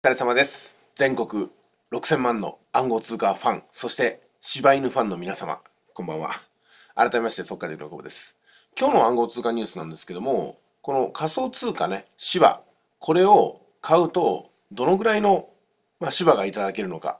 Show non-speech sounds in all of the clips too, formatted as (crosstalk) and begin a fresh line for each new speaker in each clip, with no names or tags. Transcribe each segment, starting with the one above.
お疲れ様です。全国6000万の暗号通貨ファン、そして柴犬ファンの皆様、こんばんは。改めまして、そっかじのこ保です。今日の暗号通貨ニュースなんですけども、この仮想通貨ね、芝、これを買うと、どのぐらいの、まあ、芝がいただけるのか。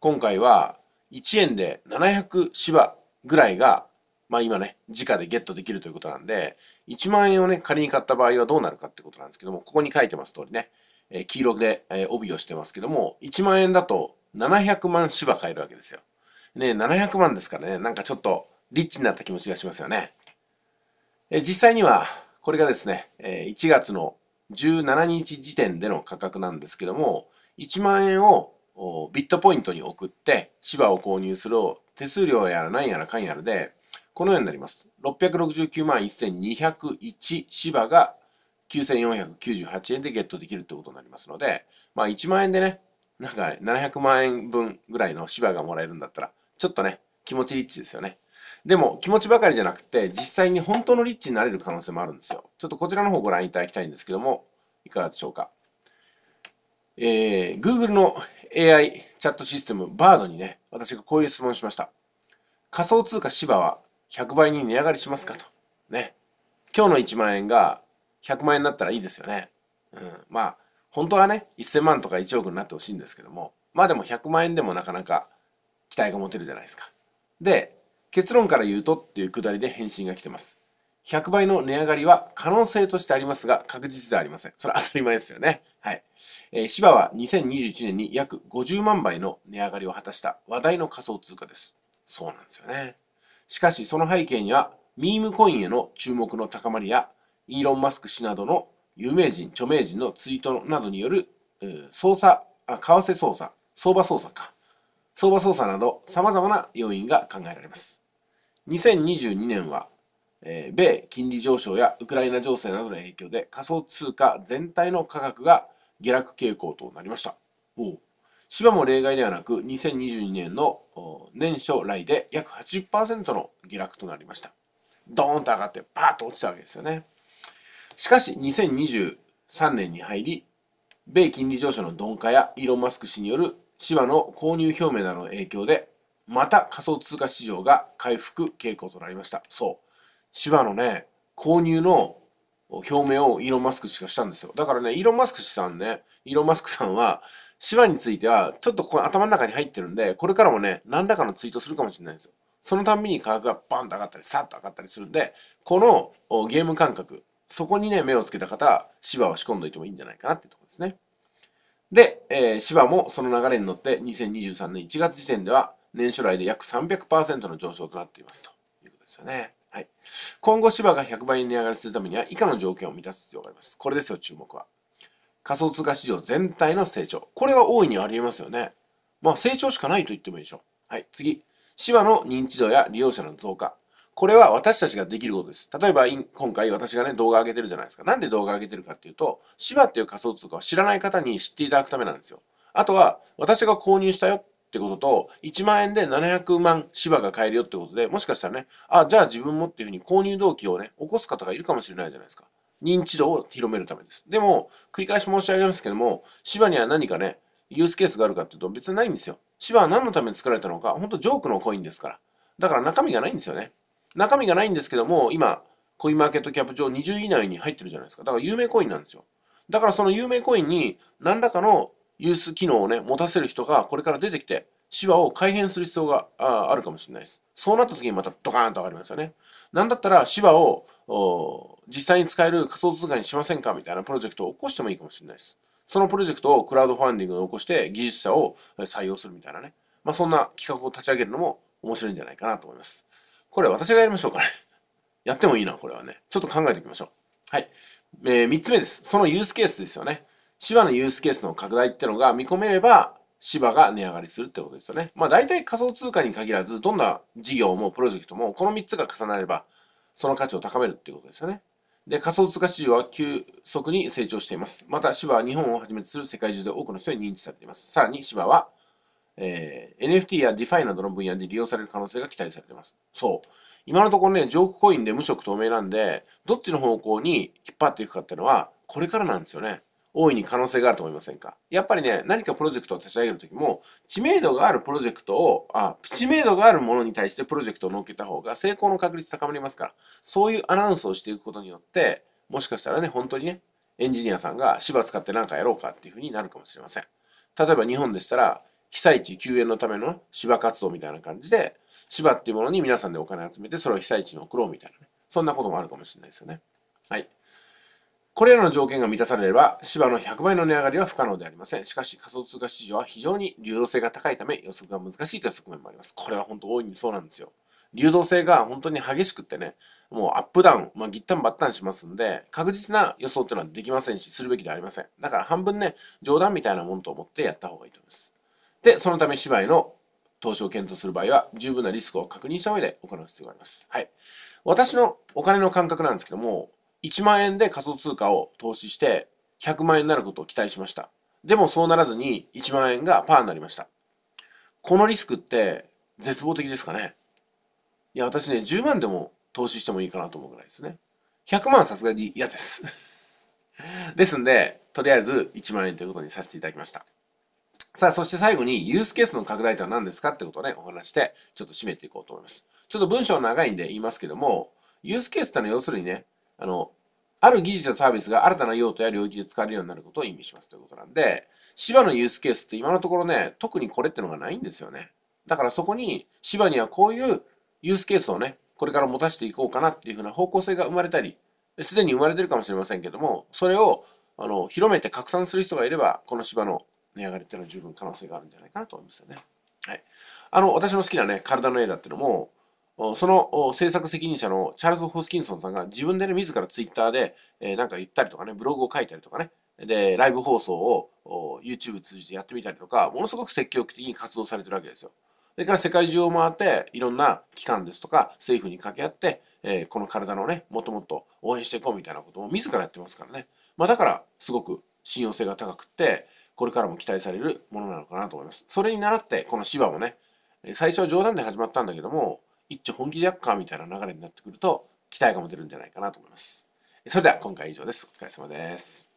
今回は、1円で700芝ぐらいが、まあ今ね、時価でゲットできるということなんで、1万円をね、仮に買った場合はどうなるかってことなんですけども、ここに書いてます通りね、え黄色で、え帯をしてますけども、1万円だと700万芝買えるわけですよ。ね、700万ですからね、なんかちょっとリッチになった気持ちがしますよね。え実際には、これがですね、え1月の17日時点での価格なんですけども、1万円をビットポイントに送って、芝を購入する手数料やら何やらかんやらで、このようになります。669万1201芝が9498円でゲットできるってことになりますので、まあ1万円でね、なんか、ね、700万円分ぐらいの芝がもらえるんだったら、ちょっとね、気持ちリッチですよね。でも気持ちばかりじゃなくて、実際に本当のリッチになれる可能性もあるんですよ。ちょっとこちらの方ご覧いただきたいんですけども、いかがでしょうか。えー、Google の AI チャットシステム Bard にね、私がこういう質問しました。仮想通貨芝は100倍に値上がりしますかと。ね。今日の1万円が100万円になったらいいですよね。うん。まあ、本当はね、1000万とか1億になってほしいんですけども、まあでも100万円でもなかなか期待が持てるじゃないですか。で、結論から言うとっていうくだりで返信が来てます。100倍の値上がりは可能性としてありますが、確実ではありません。それは当たり前ですよね。はい。えー、芝は2021年に約50万倍の値上がりを果たした話題の仮想通貨です。そうなんですよね。しかし、その背景には、ミームコインへの注目の高まりや、イーロン・マスク氏などの有名人、著名人のツイートなどによる、えー、操作、あ、為替操作、相場操作か。相場操作など様々な要因が考えられます。2022年は、えー、米金利上昇やウクライナ情勢などの影響で仮想通貨全体の価格が下落傾向となりました。お芝も例外ではなく、2022年の年初来で約80%の下落となりました。ドーンと上がってパーッと落ちたわけですよね。しかし、2023年に入り、米金利上昇の鈍化やイーロン・マスク氏による千葉の購入表明などの影響で、また仮想通貨市場が回復傾向となりました。そう。千葉のね、購入の表明をイーロン・マスク氏がしたんですよ。だからね、イーロン・マスク氏さんね、イーロン・マスクさんは、シワについては、ちょっとこの頭の中に入ってるんで、これからもね、何らかのツイートするかもしれないんですよ。そのたんびに価格がバンと上がったり、さっと上がったりするんで、このゲーム感覚、そこにね、目をつけた方、は、芝は仕込んどいてもいいんじゃないかなってとこですね。で、えー、芝もその流れに乗って2023年1月時点では年初来で約300%の上昇となっていますということですよね。はい。今後芝が100倍に値上がりするためには以下の条件を満たす必要があります。これですよ、注目は。仮想通貨市場全体の成長。これは大いにあり得ますよね。まあ成長しかないと言ってもいいでしょう。はい、次。芝の認知度や利用者の増加。これは私たちができることです。例えば、今回私がね、動画上げてるじゃないですか。なんで動画上げてるかっていうと、シバっていう仮想通貨を知らない方に知っていただくためなんですよ。あとは、私が購入したよってことと、1万円で700万芝が買えるよってことで、もしかしたらね、あ、じゃあ自分もっていうふうに購入動機をね、起こす方がいるかもしれないじゃないですか。認知度を広めるためです。でも、繰り返し申し上げますけども、芝には何かね、ユースケースがあるかっていうと別にないんですよ。芝は何のために作られたのか、ほんとジョークのコインですから。だから中身がないんですよね。中身がないんですけども、今、コインマーケットキャップ上20位以内に入ってるじゃないですか。だから有名コインなんですよ。だからその有名コインに何らかのユース機能をね、持たせる人がこれから出てきて、シワを改変する必要がああるかもしれないです。そうなった時にまたドカーンと上がりますよね。なんだったらシワを実際に使える仮想通貨にしませんかみたいなプロジェクトを起こしてもいいかもしれないです。そのプロジェクトをクラウドファンディングで起こして技術者を採用するみたいなね。まあそんな企画を立ち上げるのも面白いんじゃないかなと思います。これ私がやりましょうかね。(laughs) やってもいいな、これはね。ちょっと考えておきましょう。はい。えー、3つ目です。そのユースケースですよね。芝のユースケースの拡大ってのが見込めれば、芝が値上がりするってことですよね。まあ大体仮想通貨に限らず、どんな事業もプロジェクトも、この3つが重なれば、その価値を高めるっていうことですよね。で、仮想通貨市場は急速に成長しています。また、芝は日本をはじめとする世界中で多くの人に認知されています。さらに、芝はえー、NFT や DeFi などの分野で利用される可能性が期待されています。そう。今のところね、ジョークコインで無色透明なんで、どっちの方向に引っ張っていくかっていうのは、これからなんですよね。大いに可能性があると思いませんかやっぱりね、何かプロジェクトを立ち上げるときも、知名度があるプロジェクトを、あ、知名度があるものに対してプロジェクトを乗っけた方が成功の確率高まりますから、そういうアナウンスをしていくことによって、もしかしたらね、本当にね、エンジニアさんが芝使って何かやろうかっていうふうになるかもしれません。例えば日本でしたら、被災地救援のための芝活動みたいな感じで、芝っていうものに皆さんでお金集めて、それを被災地に送ろうみたいなね。そんなこともあるかもしれないですよね。はい。これらの条件が満たされれば、芝の100倍の値上がりは不可能でありません。しかし、仮想通貨市場は非常に流動性が高いため、予測が難しいという側面もあります。これは本当大いにそうなんですよ。流動性が本当に激しくってね、もうアップダウン、まあ、ギッタンバッタンしますんで、確実な予想っていうのはできませんし、するべきではありません。だから半分ね、冗談みたいなもんと思ってやった方がいいと思います。で、そのため芝居の投資を検討する場合は、十分なリスクを確認した上で行う必要があります。はい。私のお金の感覚なんですけども、1万円で仮想通貨を投資して、100万円になることを期待しました。でもそうならずに、1万円がパーになりました。このリスクって、絶望的ですかね。いや、私ね、10万でも投資してもいいかなと思うぐらいですね。100万はさすがに嫌です (laughs) ですんで、とりあえず1万円ということにさせていただきました。さあ、そして最後に、ユースケースの拡大とは何ですかってことをね、お話して、ちょっと締めていこうと思います。ちょっと文章長いんで言いますけども、ユースケースってのは要するにね、あの、ある技術やサービスが新たな用途や領域で使えるようになることを意味しますということなんで、芝のユースケースって今のところね、特にこれってのがないんですよね。だからそこに、芝にはこういうユースケースをね、これから持たせていこうかなっていうふうな方向性が生まれたり、すでに生まれてるかもしれませんけども、それを、あの、広めて拡散する人がいれば、この芝の値上がりっていうのは十分可能性があるんじゃないかなと思いますよね。はい。あの、私の好きなね、体の絵だっていうのも、その制作責任者のチャールズ・ホスキンソンさんが自分でね、自らツイッターで、えー、なんか言ったりとかね、ブログを書いたりとかね、で、ライブ放送を YouTube 通じてやってみたりとか、ものすごく積極的に活動されてるわけですよ。それから世界中を回って、いろんな機関ですとか、政府に掛け合って、えー、この体のね、もっともっと応援していこうみたいなことを自らやってますからね。まあだから、すごく信用性が高くって、これからも期待されるものなのかなと思います。それに倣って、この芝もね、最初は冗談で始まったんだけども、一丁本気でやっかみたいな流れになってくると、期待が持てるんじゃないかなと思います。それでは今回以上です。お疲れ様です。